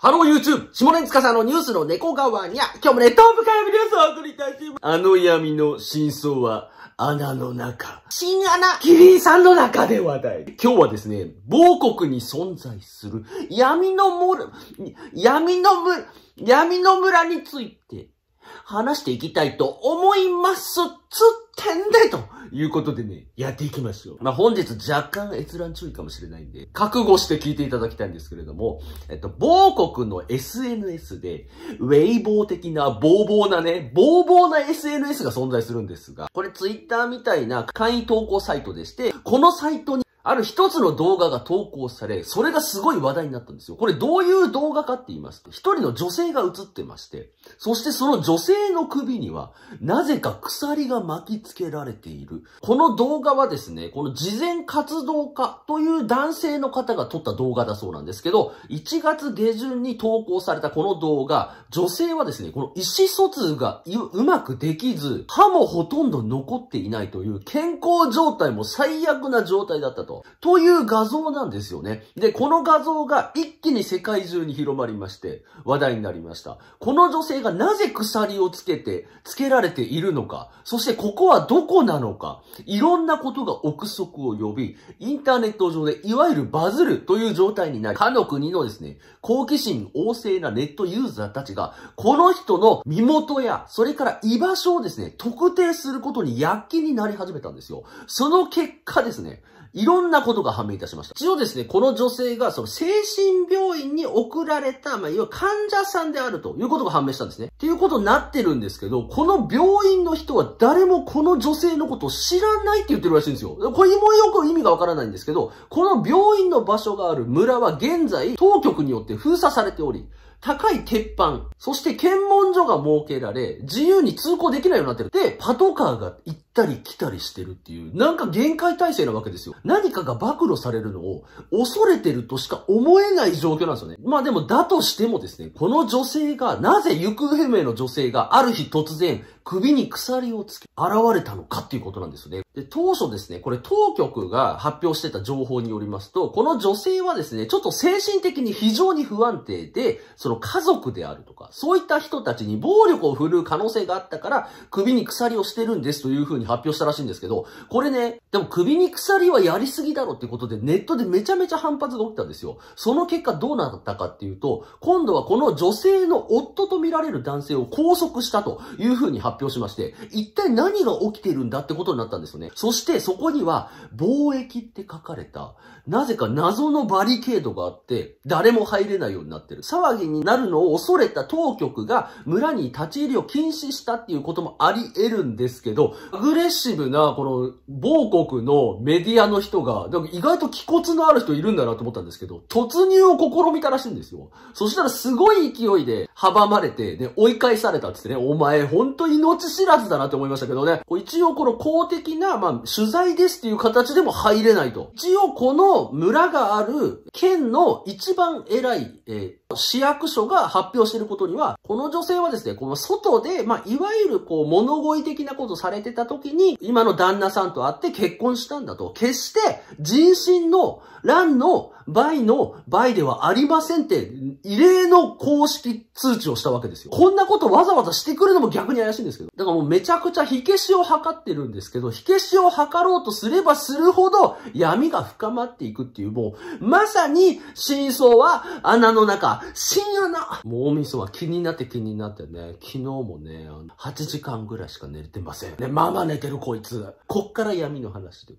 ハロー YouTube! 下根司さんのニュースの猫側にゃ、今日もね、トップからニュースをお送りいたします。あの闇の真相は、穴の中。新穴キリンさんの中で話題。今日はですね、某国に存在する闇の村、闇の村、闇の村について、話していきたいと思いますつってんでということでね、やっていきましょう。まあ、本日若干閲覧注意かもしれないんで、覚悟して聞いていただきたいんですけれども、えっと、某国の SNS で、ウェイボー的な、ボーボーなね、ボーボーな SNS が存在するんですが、これツイッターみたいな簡易投稿サイトでして、このサイトにある一つの動画が投稿され、それがすごい話題になったんですよ。これどういう動画かって言いますと、一人の女性が映ってまして、そしてその女性の首には、なぜか鎖が巻きつけられている。この動画はですね、この事前活動家という男性の方が撮った動画だそうなんですけど、1月下旬に投稿されたこの動画、女性はですね、この意思疎通がうまくできず、歯もほとんど残っていないという健康状態も最悪な状態だったと。という画像なんですよね。で、この画像が一気に世界中に広まりまして、話題になりました。この女性がなぜ鎖をつけて、つけられているのか、そしてここはどこなのか、いろんなことが憶測を呼び、インターネット上でいわゆるバズるという状態になり、かの国のですね、好奇心旺盛なネットユーザーたちが、この人の身元や、それから居場所をですね、特定することに躍起になり始めたんですよ。その結果ですね、いろんなことが判明いたしました。一応ですね、この女性が、その精神病院に送られた、まあ、いわゆる患者さんであるということが判明したんですね。っていうことになってるんですけど、この病院の人は誰もこの女性のことを知らないって言ってるらしいんですよ。これもよく意味がわからないんですけど、この病院の場所がある村は現在、当局によって封鎖されており、高い鉄板、そして検問所が設けられ、自由に通行できないようになってる。で、パトカーがったり来たりしてるっていう、なんか限界体制なわけですよ。何かが暴露されるのを恐れてるとしか思えない状況なんですよね。まあでも、だとしてもですね、この女性が、なぜ行方不明の女性がある日突然、首に鎖をつけ、現れたのかっていうことなんですよね。で、当初ですね、これ当局が発表してた情報によりますと、この女性はですね、ちょっと精神的に非常に不安定で、その家族であるとか、そういった人たちに暴力を振るう可能性があったから、首に鎖をしてるんですというふうに発表したらしいんですけど、これね、でも首に鎖はやりすぎだろってことでネットでめちゃめちゃ反発が起きたんですよ。その結果どうなったかっていうと、今度はこの女性の夫と見られる男性を拘束したというふうに発表しまして、一体何が起きているんだってことになったんですよね。そしてそこには、貿易って書かれた、なぜか謎のバリケードがあって、誰も入れないようになってる。騒ぎになるのを恐れた当局が村に立ち入りを禁止したっていうこともあり得るんですけど、グレッシブな、この、某国のメディアの人が、なんか意外と気骨のある人いるんだなと思ったんですけど、突入を試みたらしいんですよ。そしたらすごい勢いで、阻まれて、ね、追い返されたってってね、お前本当命知らずだなって思いましたけどね、一応この公的な、まあ、取材ですっていう形でも入れないと。一応この村がある県の一番偉い、えー、市役所が発表していることには、この女性はですね、この外で、まあ、いわゆるこう物乞い的なことされてた時に、今の旦那さんと会って結婚したんだと。決して人身の乱の倍の倍ではありませんって、異例の公式通通知をしたわけですよ。こんなことわざわざしてくるのも逆に怪しいんですけど。だからもうめちゃくちゃ火消しを図ってるんですけど、火消しを図ろうとすればするほど闇が深まっていくっていう、もう、まさに真相は穴の中、深夜なもう大晦日気になって気になってね、昨日もね、8時間ぐらいしか寝れてません。ね、まあまあ寝てるこいつ。こっから闇の話で。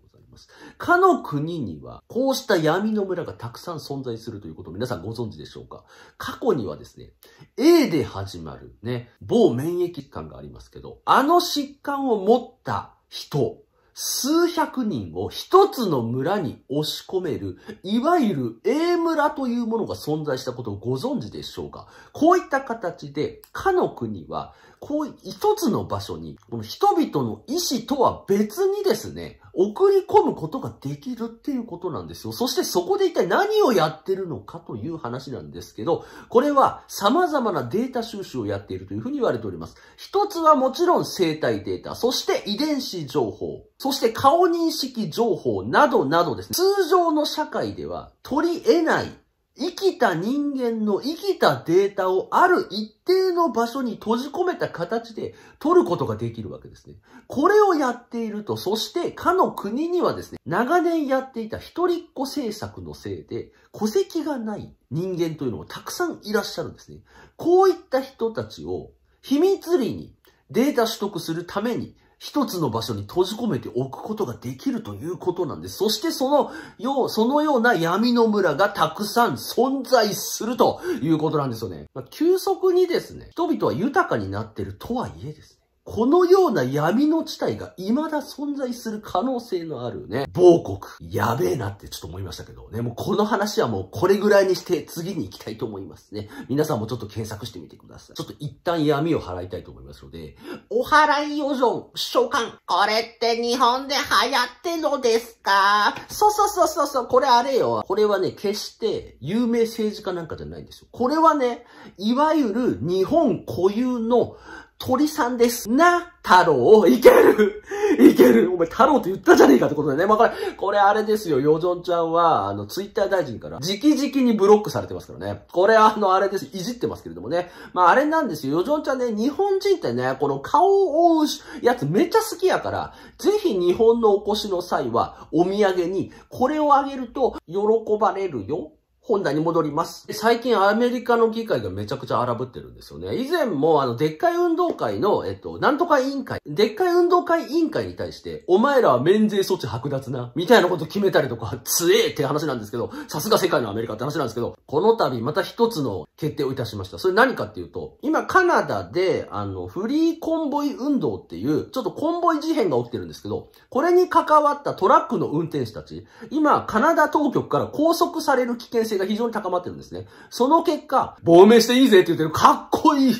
かの国には、こうした闇の村がたくさん存在するということを皆さんご存知でしょうか過去にはですね、A で始まるね、某免疫疾患がありますけど、あの疾患を持った人、数百人を一つの村に押し込める、いわゆる A 村というものが存在したことをご存知でしょうかこういった形で、かの国はこう一つの場所に、この人々の意志とは別にですね、送り込むことができるっていうことなんですよ。そしてそこで一体何をやってるのかという話なんですけど、これは様々なデータ収集をやっているというふうに言われております。一つはもちろん生体データ、そして遺伝子情報、そして顔認識情報などなどですね、通常の社会では取り得ない生きた人間の生きたデータをある一定の場所に閉じ込めた形で取ることができるわけですね。これをやっていると、そしてかの国にはですね、長年やっていた一人っ子政策のせいで、戸籍がない人間というのもたくさんいらっしゃるんですね。こういった人たちを秘密裏にデータ取得するために一つの場所に閉じ込めておくことができるということなんです。そしてそのよう、そのような闇の村がたくさん存在するということなんですよね。まあ、急速にですね、人々は豊かになってるとはいえです、ね。このような闇の地帯が未だ存在する可能性のあるね、某国。やべえなってちょっと思いましたけどね。もうこの話はもうこれぐらいにして次に行きたいと思いますね。皆さんもちょっと検索してみてください。ちょっと一旦闇を払いたいと思いますので、お払い余剰、召喚。これって日本で流行ってんのですかそうそうそうそうそう、これあれよ。これはね、決して有名政治家なんかじゃないんですよ。これはね、いわゆる日本固有の鳥さんです。な、太郎。いける いけるお前太郎って言ったじゃねえかってことでね。まあ、これ、これあれですよ。ヨジョンちゃんは、あの、ツイッター大臣から、直々にブロックされてますからね。これあの、あれです。いじってますけれどもね。まあ、あれなんですよ。ヨジョンちゃんね、日本人ってね、この顔を覆うやつめっちゃ好きやから、ぜひ日本のお越しの際は、お土産に、これをあげると喜ばれるよ。本題に戻ります。最近アメリカの議会がめちゃくちゃ荒ぶってるんですよね。以前もあの、でっかい運動会の、えっと、なんとか委員会、でっかい運動会委員会に対して、お前らは免税措置剥奪な、みたいなこと決めたりとか、つえーって話なんですけど、さすが世界のアメリカって話なんですけど、この度また一つの決定をいたしました。それ何かっていうと、今カナダで、あの、フリーコンボイ運動っていう、ちょっとコンボイ事変が起きてるんですけど、これに関わったトラックの運転手たち、今、カナダ当局から拘束される危険性性が非常に高まってるんですね。その結果、亡命していいぜって言ってるかっこいい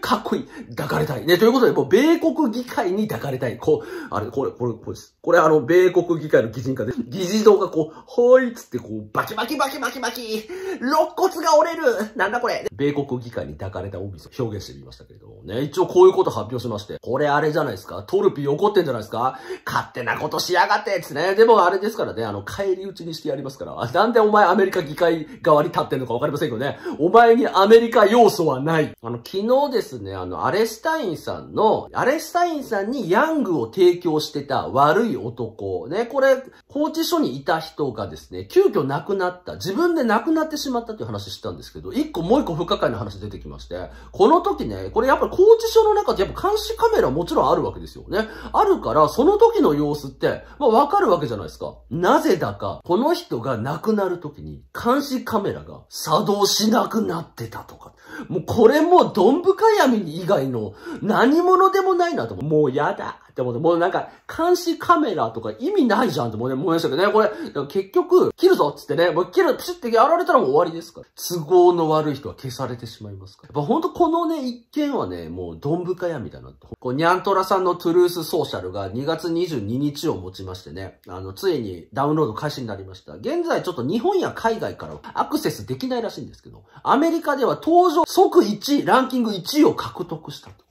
かっこいい。抱かれたい。ね、ということで、もう、米国議会に抱かれたい。こう、あれ、これ、これ、これです。これ、あの、米国議会の議人化で、議事堂がこう、ほいっつって、こう、バキバキバキバキバキ、肋骨が折れるなんだこれ米国議会に抱かれたオフィスを表現してみましたけれどもね、一応こういうこと発表しまして、これあれじゃないですかトルピー怒ってんじゃないですか勝手なことしやがってっつね。でもあれですからね、あの、帰り討ちにしてやりますから。なんでお前アメリカ議会側に立ってんのかわかりませんけどね。お前にアメリカ要素はない。あの、昨日昨日ですね、あの、アレスタインさんの、アレスタインさんにヤングを提供してた悪い男、ね、これ、拘置所にいた人がですね、急遽亡くなった、自分で亡くなってしまったっていう話したんですけど、一個もう一個不可解な話出てきまして、この時ね、これやっぱり拘置所の中ってやっぱ監視カメラもちろんあるわけですよね。あるから、その時の様子って、まあわかるわけじゃないですか。なぜだか、この人が亡くなる時に監視カメラが作動しなくなってたとか、もうこれもどん深闇以外の何者でもないなともうやだ。って思って、もうなんか、監視カメラとか意味ないじゃんって思いましたけどね、これ、結局、切るぞっつってね、もう切る、シってやられたらもう終わりですから。都合の悪い人は消されてしまいますから。やっぱほんとこのね、一件はね、もう、どんぶかやみたいな。こう、ニャントラさんのトゥルースソーシャルが2月22日をもちましてね、あの、ついにダウンロード開始になりました。現在ちょっと日本や海外からアクセスできないらしいんですけど、アメリカでは登場即1位、ランキング1位を獲得したと。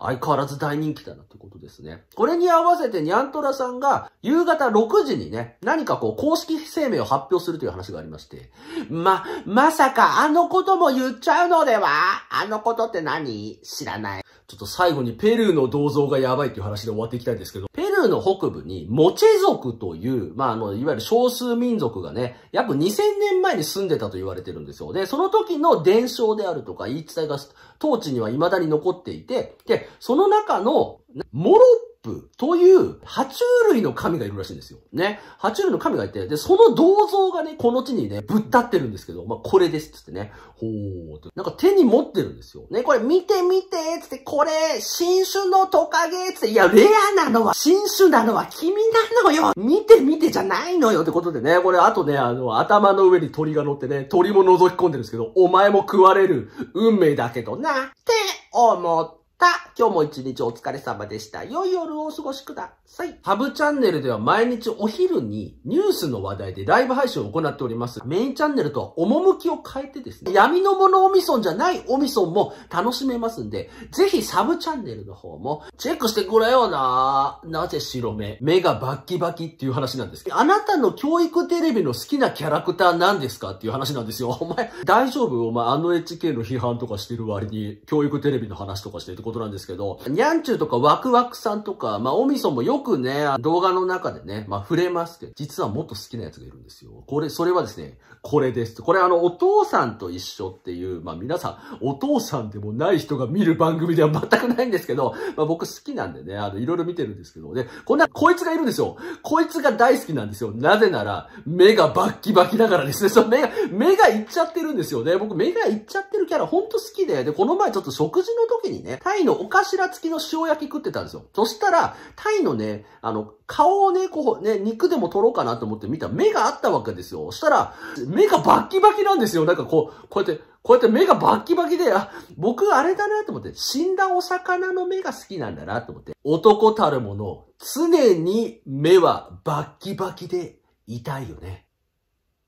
相変わらず大人気だなってことですね。これに合わせてニャントラさんが夕方6時にね、何かこう公式声明を発表するという話がありまして、ま、まさかあのことも言っちゃうのではあのことって何知らない。ちょっと最後にペルーの銅像がやばいっていう話で終わっていきたいんですけど、ペルヌの北部に、モチェ族という、まあ、あの、いわゆる少数民族がね、約2000年前に住んでたと言われてるんですよ。で、その時の伝承であるとか言い伝えが、当地には未だに残っていて、で、その中の、モロップという爬虫類の神がいるらしいんですよ。ね。爬虫類の神がいて、で、その銅像がね、この地にね、ぶったってるんですけど、まあ、これですっつってね、ほーと。なんか手に持ってるんですよ。ね、これ見て見てつって、これ、新種のトカゲつって、いや、レアなのは、新種なのは君なのよ見て見てじゃないのよってことでね、これ、あとね、あの、頭の上に鳥が乗ってね、鳥も覗き込んでるんですけど、お前も食われる運命だけどな、って思って、た。今日も一日お疲れ様でした。良い夜をお過ごしください。ハブチャンネルでは毎日お昼にニュースの話題でライブ配信を行っております。メインチャンネルとは趣を変えてですね、闇のものオミソンじゃないオミソンも楽しめますんで、ぜひサブチャンネルの方もチェックしてくれよななぜ白目目がバッキバキっていう話なんですけど、あなたの教育テレビの好きなキャラクターなんですかっていう話なんですよ。お前、大丈夫お前あの HK の批判とかしてる割に教育テレビの話とかしてることなんですけど、にゃんちゅうとかワクワクさんとか、まあ、おみそもよくね、動画の中でね、まあ、触れますけど、実はもっと好きなやつがいるんですよ。これ、それはですね、これです。これあの、お父さんと一緒っていう、まあ、皆さん、お父さんでもない人が見る番組では全くないんですけど、まあ、僕好きなんでね、あの、いろいろ見てるんですけど、ね、こんな、こいつがいるんですよ。こいつが大好きなんですよ。なぜなら、目がバッキバキだからですね。その目が、目がいっちゃってるんですよね。僕、目がいっちゃってるキャラ、ほんと好きで、で、この前ちょっと食事の時にね、タイのお頭付きの塩焼き食ってたんですよ。そしたら、タイのね、あの、顔をね、こう、ね、肉でも取ろうかなと思って見た目があったわけですよ。そしたら、目がバッキバキなんですよ。なんかこう、こうやって、こうやって目がバッキバキで、あ、僕あれだなと思って、死んだお魚の目が好きなんだなと思って、男たるもの、常に目はバッキバキで痛いよね。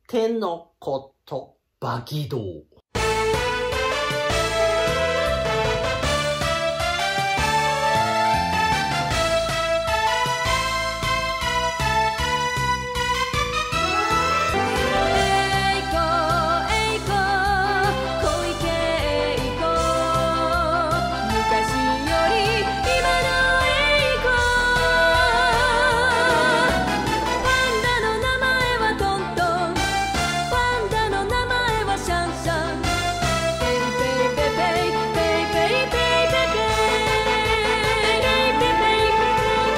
天のこと、バキ道。